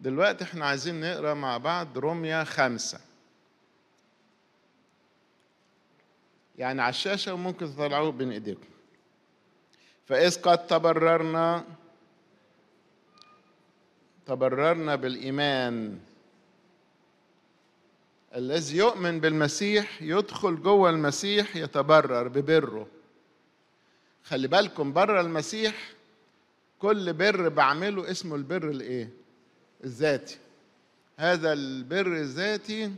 دلوقتي احنا عايزين نقرا مع بعض رمية خمسة يعني على الشاشة وممكن تطلعوه بين ايديكم فإذ قد تبررنا تبررنا بالإيمان الذي يؤمن بالمسيح يدخل جوه المسيح يتبرر ببره خلي بالكم بره المسيح كل بر بعمله اسمه البر الايه الذاتي هذا البر الذاتي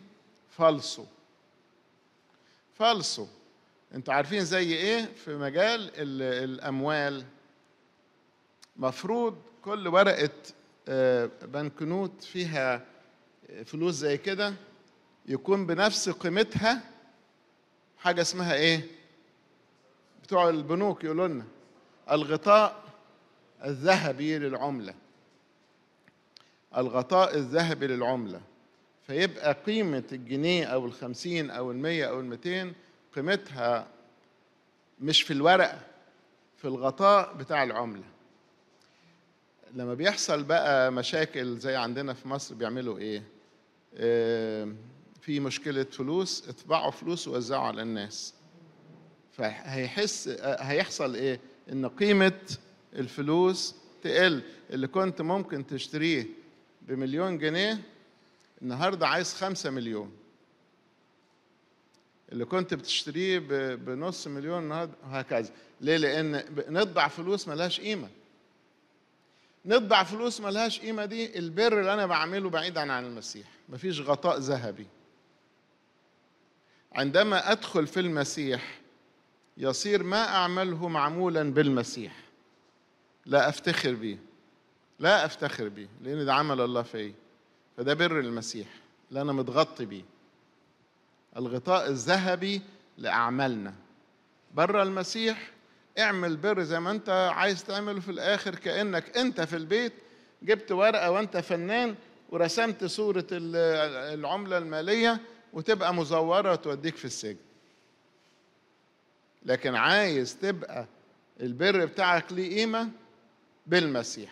فالصو فالصو انتوا عارفين زي ايه في مجال الاموال مفروض كل ورقه آه، بنكنوت فيها آه، فلوس زي كده يكون بنفس قيمتها حاجه اسمها ايه بتوع البنوك يقولوا لنا الغطاء الذهبي للعمله الغطاء الذهبي للعملة فيبقى قيمة الجنيه أو الخمسين أو المية أو المتين قيمتها مش في الورق في الغطاء بتاع العملة لما بيحصل بقى مشاكل زي عندنا في مصر بيعملوا إيه؟ إيه في مشكلة فلوس اطبعوا فلوس ووزعوا على الناس فهيحس هيحصل ايه ان قيمة الفلوس تقل اللي كنت ممكن تشتريه بمليون جنيه النهارده عايز خمسة مليون اللي كنت بتشتريه بنص مليون النهارده وهكذا ليه لان نطبع فلوس ملهاش قيمه نطبع فلوس ملهاش قيمه دي البر اللي انا بعمله بعيدا عن المسيح مفيش غطاء ذهبي عندما ادخل في المسيح يصير ما اعمله معمولا بالمسيح لا افتخر به لا افتخر بيه لان ده عمل الله فيا فده بر المسيح اللي انا متغطي بيه الغطاء الذهبي لاعمالنا بره المسيح اعمل بر زي ما انت عايز تعمله في الاخر كانك انت في البيت جبت ورقه وانت فنان ورسمت صوره العمله الماليه وتبقى مزوره وتوديك في السجن لكن عايز تبقى البر بتاعك ليه قيمه بالمسيح